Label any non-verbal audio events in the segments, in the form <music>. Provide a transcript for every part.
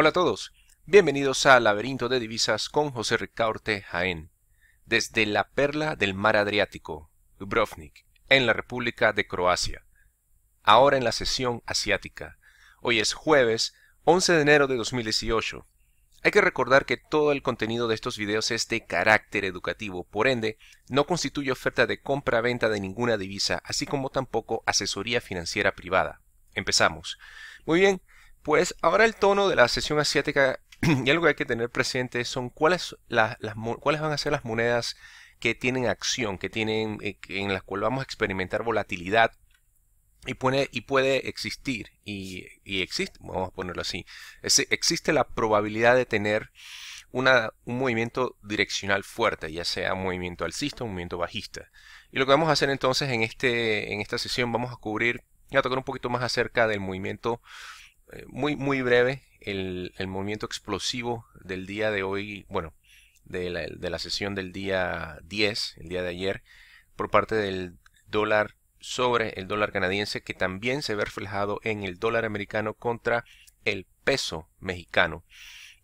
Hola a todos, bienvenidos a Laberinto de Divisas con José Ricaurte Jaén, desde la perla del mar Adriático, Dubrovnik, en la República de Croacia. Ahora en la sesión asiática. Hoy es jueves 11 de enero de 2018. Hay que recordar que todo el contenido de estos videos es de carácter educativo, por ende, no constituye oferta de compra-venta de ninguna divisa, así como tampoco asesoría financiera privada. Empezamos. Muy bien, pues ahora el tono de la sesión asiática <clears throat> y algo que hay que tener presente son cuáles, las, cuáles van a ser las monedas que tienen acción, que tienen, eh, en las cuales vamos a experimentar volatilidad y, y puede existir, y, existe, vamos a ponerlo así, existe la probabilidad de tener una, un movimiento direccional fuerte, ya sea movimiento alcista o un movimiento bajista. Y lo que vamos a hacer entonces en, este, en esta sesión, vamos a cubrir, y a tocar un poquito más acerca del movimiento eh, muy, muy breve el, el, movimiento explosivo del día de hoy, bueno, de la, de la sesión del día 10, el día de ayer, por parte del dólar sobre el dólar canadiense, que también se ve reflejado en el dólar americano contra el peso mexicano.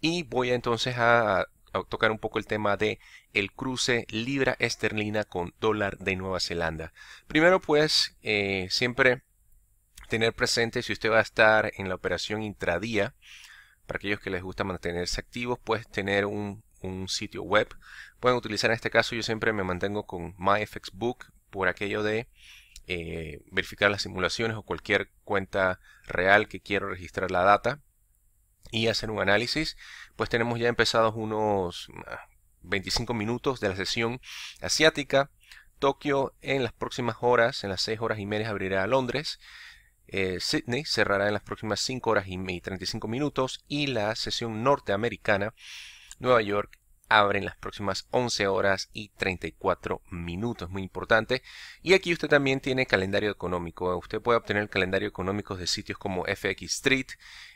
Y voy entonces a, tocar un poco el tema de el cruce libra esterlina con dólar de Nueva Zelanda. Primero, pues, eh, siempre tener presente si usted va a estar en la operación intradía. Para aquellos que les gusta mantenerse activos, pues tener un, un sitio web. Pueden utilizar en este caso, yo siempre me mantengo con MyFXBook por aquello de eh, verificar las simulaciones o cualquier cuenta real que quiero registrar la data y hacer un análisis. Pues tenemos ya empezados unos 25 ah, minutos de la sesión asiática. Tokio en las próximas horas, en las 6 horas y media, abrirá a Londres. Eh, Sydney cerrará en las próximas 5 horas y 35 minutos y la sesión norteamericana Nueva York abre en las próximas 11 horas y 34 minutos, muy importante. Y aquí usted también tiene calendario económico. Usted puede obtener calendario económico de sitios como FX Street,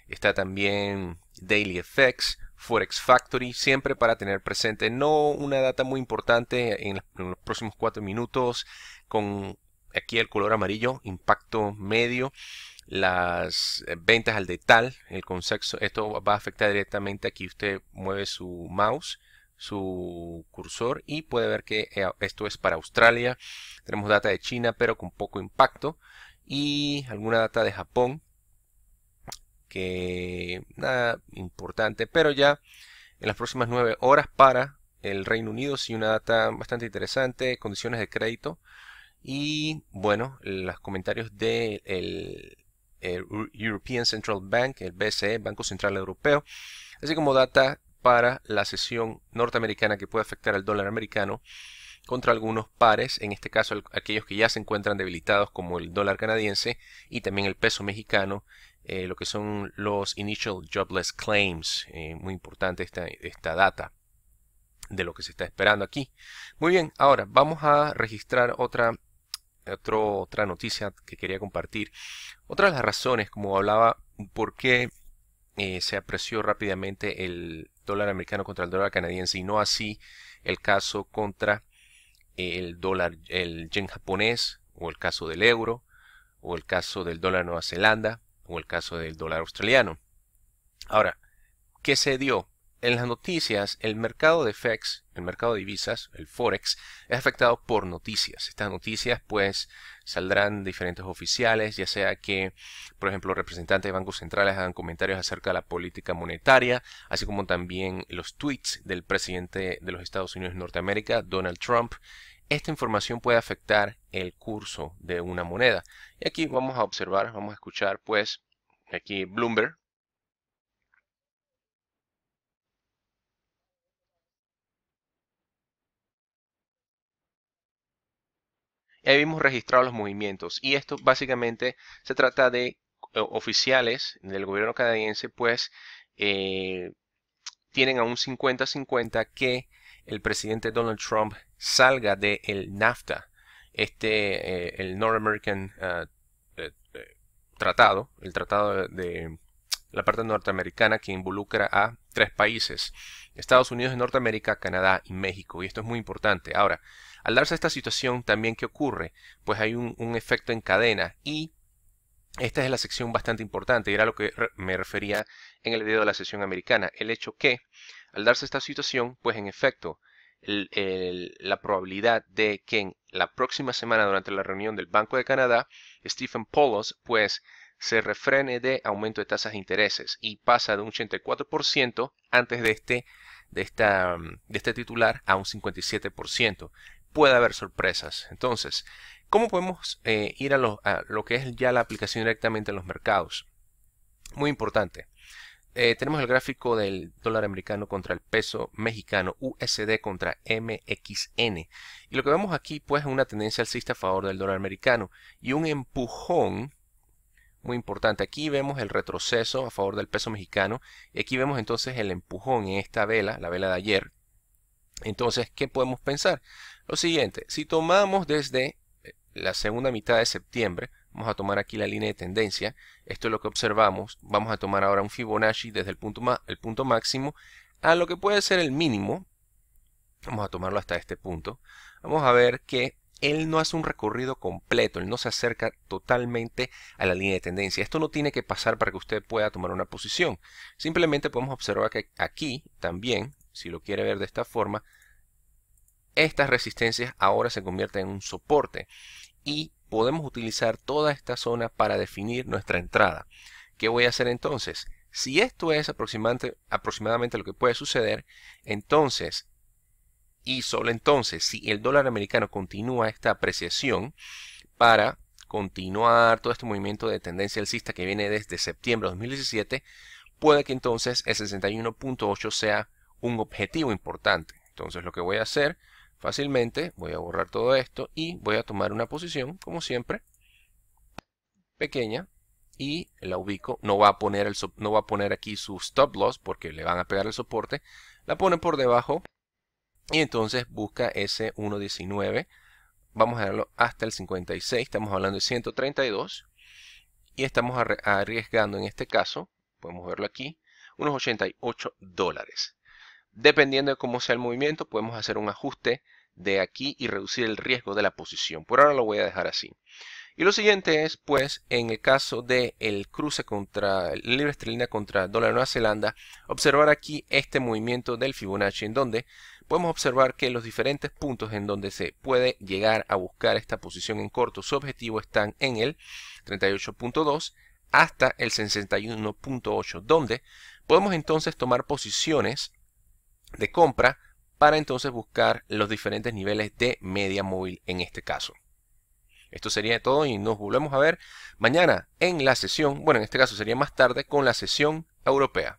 está también Daily FX, Forex Factory, siempre para tener presente, no una data muy importante en los próximos 4 minutos con aquí el color amarillo, impacto medio, las eh, ventas al detalle, el concepto, esto va a afectar directamente aquí usted mueve su mouse, su cursor y puede ver que eh, esto es para Australia, tenemos data de China pero con poco impacto y alguna data de Japón que nada importante, pero ya en las próximas 9 horas para el Reino Unido sí una data bastante interesante, condiciones de crédito y bueno, los comentarios del de el European Central Bank, el BCE, Banco Central Europeo, así como data para la sesión norteamericana que puede afectar al dólar americano contra algunos pares, en este caso aquellos que ya se encuentran debilitados como el dólar canadiense y también el peso mexicano, eh, lo que son los Initial Jobless Claims. Eh, muy importante esta, esta data de lo que se está esperando aquí. Muy bien, ahora vamos a registrar otra otra noticia que quería compartir. Otra de las razones, como hablaba, por qué eh, se apreció rápidamente el dólar americano contra el dólar canadiense y no así el caso contra el dólar, el yen japonés, o el caso del euro, o el caso del dólar Nueva Zelanda, o el caso del dólar australiano. Ahora, ¿qué se dio? en las noticias, el mercado de FX, e el mercado de divisas, el Forex, es afectado por noticias. Estas noticias, pues, saldrán diferentes oficiales, ya sea que, por ejemplo, representantes de bancos centrales hagan comentarios acerca de la política monetaria, así como también los tweets del presidente de los Estados Unidos de Norteamérica, Donald Trump. Esta información puede afectar el curso de una moneda. Y aquí vamos a observar, vamos a escuchar, pues, aquí Bloomberg, Hemos registrado los movimientos y esto básicamente se trata de eh, oficiales del gobierno canadiense pues eh, tienen a un 50-50 que el presidente Donald Trump salga del NAFTA, este, eh, el North American ah, Tratado, el Tratado de, la parte norteamericana que involucra a tres países, Estados Unidos de Norteamérica, Canadá y México, y esto es muy importante. Ahora, al darse esta situación, también qué ocurre, pues hay un, efecto en cadena y esta es la sección bastante importante, y era lo que me refería en el video de la sesión americana, el hecho que al darse esta situación, pues en efecto, la probabilidad de que en la próxima semana durante la reunión del Banco de Canadá, Stephen Polos, pues se refrene de aumento de tasas de intereses y pasa de un 84% antes de este, mm, de, este titular a un 57%. Puede haber sorpresas. Entonces, ¿cómo podemos eh, ir a lo, que es ya la aplicación directamente en los mercados? Muy importante. Eh, tenemos el gráfico del dólar americano contra el peso mexicano, USD contra MXN. Y lo que vemos aquí pues es una tendencia alcista a favor del dólar americano y un empujón muy importante. Aquí vemos el retroceso a favor del peso mexicano. Y Aquí vemos entonces el empujón en esta vela, la vela de ayer. Entonces, ¿qué podemos pensar? Lo siguiente, si tomamos desde eh, la segunda mitad de septiembre, vamos a tomar aquí la línea de tendencia, esto es lo que observamos, vamos a tomar ahora un Fibonacci desde el punto, el punto máximo a lo que puede ser el mínimo, vamos a tomarlo hasta este punto, vamos a ver que él no hace un recorrido completo, él no se acerca totalmente a la línea de tendencia. Esto no tiene que pasar para que usted pueda tomar una posición. Simplemente podemos observar que aquí también, si lo quiere ver de esta forma, estas resistencias ahora se convierten en un soporte y podemos utilizar toda esta zona para definir nuestra entrada. ¿Qué voy a hacer entonces? Si esto es aproximadamente, aproximadamente lo que puede suceder, entonces y solo entonces, si el dólar americano continúa esta apreciación para continuar todo este movimiento de tendencia alcista que viene desde septiembre de 2017, puede que entonces el 61.8 sea un objetivo importante. Entonces lo que voy a hacer fácilmente, voy a borrar todo esto y voy a tomar una posición, como siempre, pequeña y la ubico. No va a poner, el, no va a poner aquí su stop loss porque le van a pegar el soporte. La pone por debajo y entonces busca ese 1.19. Vamos a darlo hasta el 56. Estamos hablando de 132. Y estamos arriesgando en este caso, podemos verlo aquí, unos 88 dólares. Dependiendo de cómo sea el movimiento, podemos hacer un ajuste de aquí y reducir el riesgo de la posición. Por ahora lo voy a dejar así. Y lo siguiente es, pues, en el caso del el cruce contra el libre esterlina contra dólar de Nueva Zelanda, observar aquí este movimiento del Fibonacci, en donde podemos observar que los diferentes puntos en donde se puede llegar a buscar esta posición en corto, su objetivo están en el 38.2 hasta el 61.8, donde podemos entonces tomar posiciones de compra para entonces buscar los diferentes niveles de media móvil en este caso. Esto sería todo y nos volvemos a ver mañana en la sesión, bueno en este caso sería más tarde con la sesión europea.